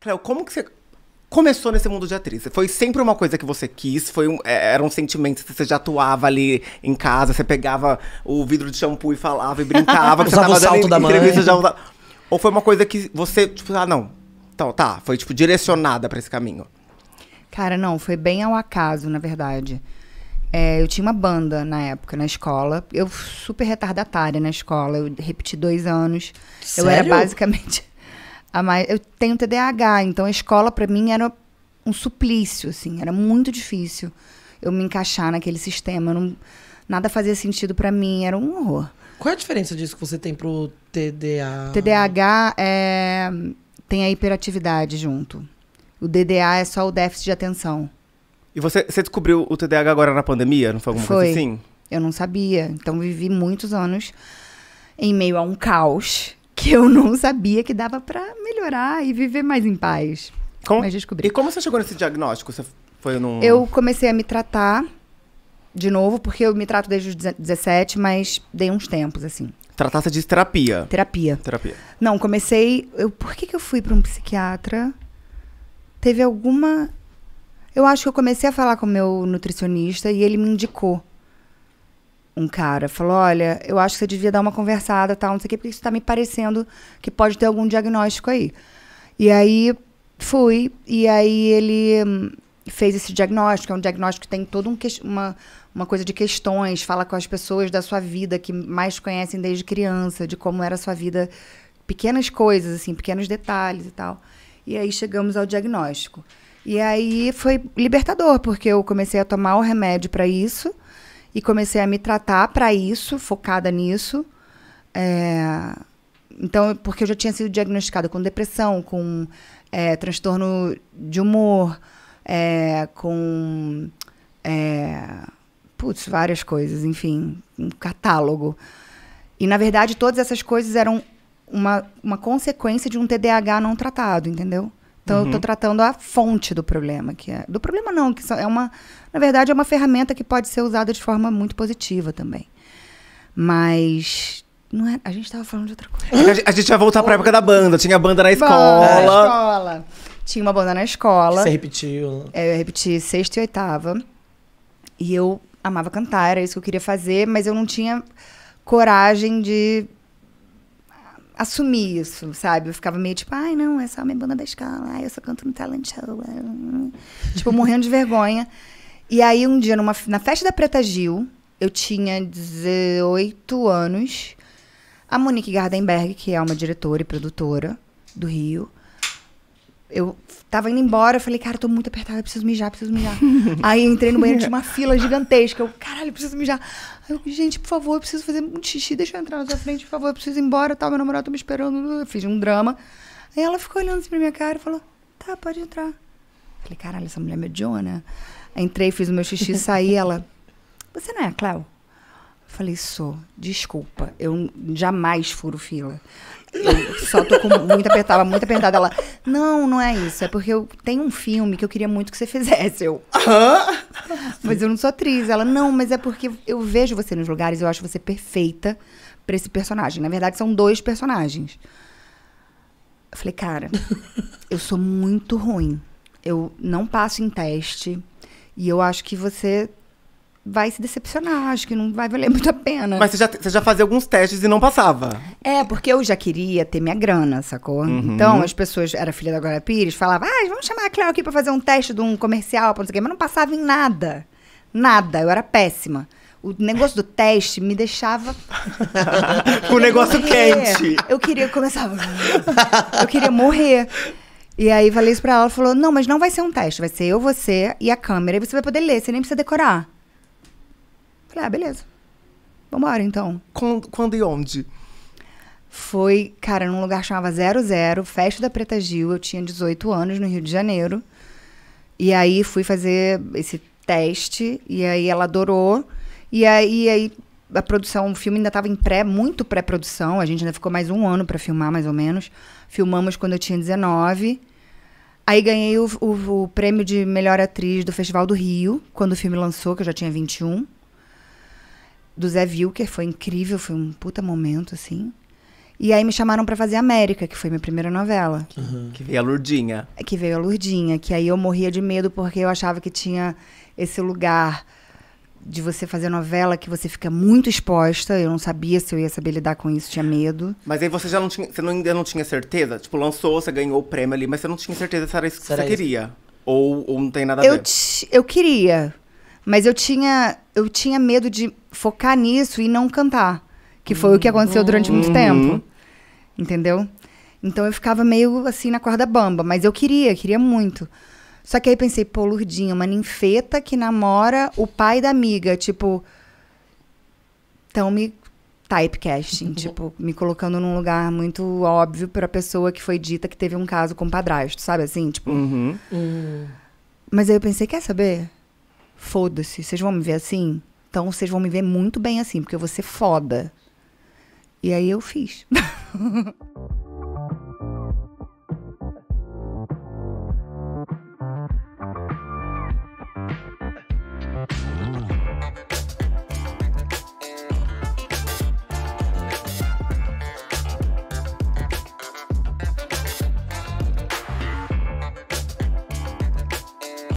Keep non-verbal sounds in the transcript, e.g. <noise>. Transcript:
Cléo, como que você começou nesse mundo de atriz? Foi sempre uma coisa que você quis? Foi um, é, era um sentimento você já atuava ali em casa, você pegava o vidro de shampoo e falava e brincava. <laughs> você tava o salto da mãe. Já... Ou foi uma coisa que você, tipo, ah, não. Então, tá, foi, tipo, direcionada para esse caminho. Cara, não, foi bem ao acaso, na verdade. É, eu tinha uma banda na época, na escola. Eu super retardatária na escola. Eu repeti dois anos. Sério? Eu era basicamente mais, eu tenho TDAH, então a escola para mim era um suplício, assim, era muito difícil eu me encaixar naquele sistema, não, nada fazia sentido para mim, era um horror. Qual é a diferença disso que você tem pro TDA? TDAH é, tem a hiperatividade junto. O DDA é só o déficit de atenção. E você, você descobriu o TDAH agora na pandemia? Não foi alguma foi. coisa assim? Eu não sabia. Então vivi muitos anos em meio a um caos que eu não sabia que dava para melhorar e viver mais em paz. Como? Mas descobri. E como você chegou nesse diagnóstico? Você foi num... Eu comecei a me tratar de novo, porque eu me trato desde os 17, mas dei uns tempos, assim. Tratasse de terapia. Terapia. Terapia. Não, comecei. Eu, por que, que eu fui para um psiquiatra? Teve alguma. Eu acho que eu comecei a falar com o meu nutricionista e ele me indicou um cara. Falou: olha, eu acho que você devia dar uma conversada, tal, não sei o quê, porque isso tá me parecendo que pode ter algum diagnóstico aí. E aí fui, e aí ele hum, fez esse diagnóstico. É um diagnóstico que tem toda um uma, uma coisa de questões, fala com as pessoas da sua vida que mais conhecem desde criança, de como era a sua vida, pequenas coisas, assim, pequenos detalhes e tal. E aí chegamos ao diagnóstico. E aí foi libertador, porque eu comecei a tomar o remédio para isso e comecei a me tratar para isso, focada nisso. É, então, porque eu já tinha sido diagnosticada com depressão, com é, transtorno de humor, é, com. É, putz, várias coisas, enfim, um catálogo. E, na verdade, todas essas coisas eram uma, uma consequência de um TDAH não tratado, entendeu? Estou uhum. tratando a fonte do problema, que é do problema não, que é uma, na verdade é uma ferramenta que pode ser usada de forma muito positiva também. Mas não é, a gente estava falando de outra coisa. É a, gente ia voltar para época da banda. Tinha banda na escola. Banda escola. Tinha uma banda na escola. Você repetiu? É, eu repeti sexta e oitava. E eu amava cantar, era isso que eu queria fazer, mas eu não tinha coragem de assumir isso, sabe? Eu ficava meio tipo, ai, não, é só minha banda da escola, ai, eu só canto no talent show. tipo, morrendo de vergonha. E aí, um dia, numa, na festa da Preta Gil, eu tinha 18 anos, a Monique Gardenberg, que é uma diretora e produtora do Rio, eu tava indo embora, eu falei, cara, eu tô muito apertada, preciso mijar, preciso mijar. <laughs> aí eu entrei no banheiro, tinha uma fila gigantesca. Eu, caralho, preciso mijar. Aí eu, gente, por favor, eu preciso fazer muito xixi, deixa eu entrar na sua frente, por favor, eu preciso ir embora, tal, meu namorado tá me esperando. Eu fiz um drama. Aí ela ficou olhando assim pra minha cara e falou, tá, pode entrar. Eu falei, caralho, essa mulher é mediona. Aí entrei, fiz o meu xixi, saí, ela, você não é a Cléo? Eu falei, sou, desculpa, eu jamais furo fila. Eu só tô com muito apertada, muito apertada. Ela, não, não é isso. É porque eu tenho um filme que eu queria muito que você fizesse. Eu, Hã? mas eu não sou atriz. Ela, não, mas é porque eu vejo você nos lugares, eu acho você perfeita para esse personagem. Na verdade, são dois personagens. Eu falei, cara, eu sou muito ruim. Eu não passo em teste. E eu acho que você vai se decepcionar, acho que não vai valer <laughs> muito a pena. Mas você já, você já fazia alguns testes e não passava. É, porque eu já queria ter minha grana, sacou? Uhum. Então as pessoas, era filha da Glória Pires, falava, ah, vamos chamar a Cléo aqui pra fazer um teste de um comercial, pra não sei o quê, mas não passava em nada. Nada, eu era péssima. O negócio do teste me deixava. <laughs> o negócio morrer. quente. Eu queria começar. eu queria morrer. E aí falei isso pra ela, ela falou: não, mas não vai ser um teste, vai ser eu, você e a câmera, e você vai poder ler, você nem precisa decorar. Falei, ah, beleza. Vambora, então. Quando, quando e onde? Foi, cara, num lugar que chamava zero Festa da Preta Gil. Eu tinha 18 anos, no Rio de Janeiro. E aí fui fazer esse teste. E aí ela adorou. E aí, aí a produção, o filme ainda estava em pré, muito pré-produção. A gente ainda ficou mais um ano para filmar, mais ou menos. Filmamos quando eu tinha 19. Aí ganhei o, o, o prêmio de melhor atriz do Festival do Rio, quando o filme lançou, que eu já tinha 21 do Zé Vilker, foi incrível, foi um puta momento, assim. E aí me chamaram para fazer América, que foi minha primeira novela. Uhum. Que veio a Lurdinha. Que veio a Lurdinha, que aí eu morria de medo porque eu achava que tinha esse lugar de você fazer novela que você fica muito exposta. Eu não sabia se eu ia saber lidar com isso, tinha medo. Mas aí você já não tinha, você não, ainda não tinha certeza? Tipo, lançou, você ganhou o prêmio ali, mas você não tinha certeza se era isso que Será você isso? queria. Ou, ou não tem nada a eu ver? Eu queria, mas eu tinha, eu tinha medo de focar nisso e não cantar. Que foi uhum. o que aconteceu durante muito uhum. tempo. Entendeu? Então eu ficava meio assim na corda bamba, mas eu queria, queria muito. Só que aí pensei, pô, Lurdinha, uma ninfeta que namora o pai da amiga, tipo. Então me typecasting, uhum. tipo, me colocando num lugar muito óbvio pra pessoa que foi dita que teve um caso com padrasto, sabe assim? Tipo. Uhum. uhum. Mas aí eu pensei, quer saber? Foda-se, vocês vão me ver assim? Então vocês vão me ver muito bem assim, porque eu vou ser foda. E aí eu fiz. <laughs>